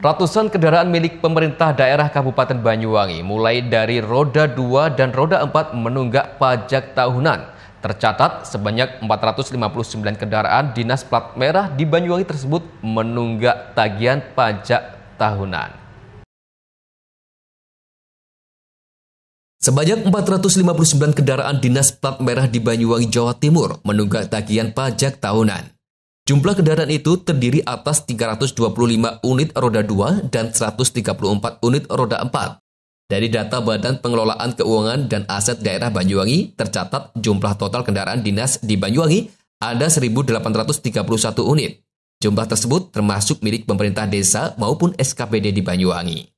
Ratusan kendaraan milik pemerintah daerah Kabupaten Banyuwangi mulai dari roda 2 dan roda 4 menunggak pajak tahunan. Tercatat sebanyak 459 kendaraan dinas plat merah di Banyuwangi tersebut menunggak tagihan pajak tahunan. Sebanyak 459 kendaraan dinas plat merah di Banyuwangi, Jawa Timur menunggak tagihan pajak tahunan. Jumlah kendaraan itu terdiri atas 325 unit roda 2 dan 134 unit roda 4. Dari data Badan Pengelolaan Keuangan dan Aset Daerah Banyuwangi, tercatat jumlah total kendaraan dinas di Banyuwangi ada 1.831 unit. Jumlah tersebut termasuk milik pemerintah desa maupun SKPD di Banyuwangi.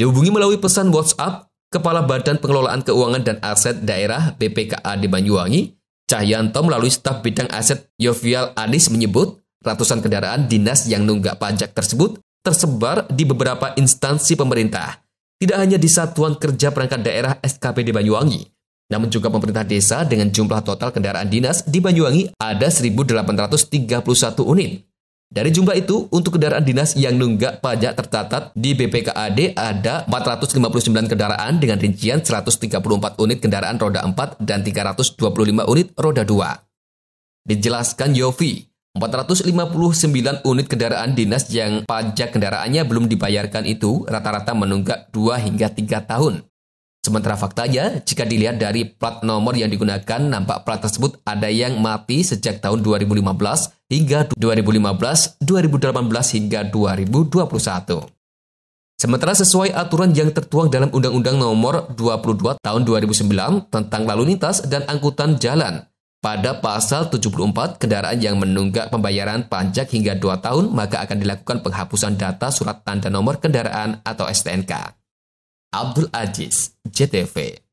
Dihubungi melalui pesan WhatsApp, Kepala Badan Pengelolaan Keuangan dan Aset Daerah BPKA di Banyuwangi, Cahyanto melalui staf bidang aset Yovial Anis menyebut ratusan kendaraan dinas yang nunggak pajak tersebut tersebar di beberapa instansi pemerintah. Tidak hanya di Satuan Kerja Perangkat Daerah SKPD Banyuwangi, namun juga pemerintah desa dengan jumlah total kendaraan dinas di Banyuwangi ada 1.831 unit. Dari jumlah itu, untuk kendaraan dinas yang nunggak pajak tercatat di BPKAD ada 459 kendaraan dengan rincian 134 unit kendaraan roda 4 dan 325 unit roda 2. Dijelaskan Yofi, 459 unit kendaraan dinas yang pajak kendaraannya belum dibayarkan itu rata-rata menunggak 2 hingga 3 tahun. Sementara faktanya, jika dilihat dari plat nomor yang digunakan, nampak plat tersebut ada yang mati sejak tahun 2015 hingga 2015, 2018 hingga 2021. Sementara sesuai aturan yang tertuang dalam Undang-Undang Nomor 22 Tahun 2009 tentang Lalu Lintas dan Angkutan Jalan, pada pasal 74 kendaraan yang menunggak pembayaran pajak hingga 2 tahun maka akan dilakukan penghapusan data surat tanda nomor kendaraan atau STNK. Abdul Aziz, JTV.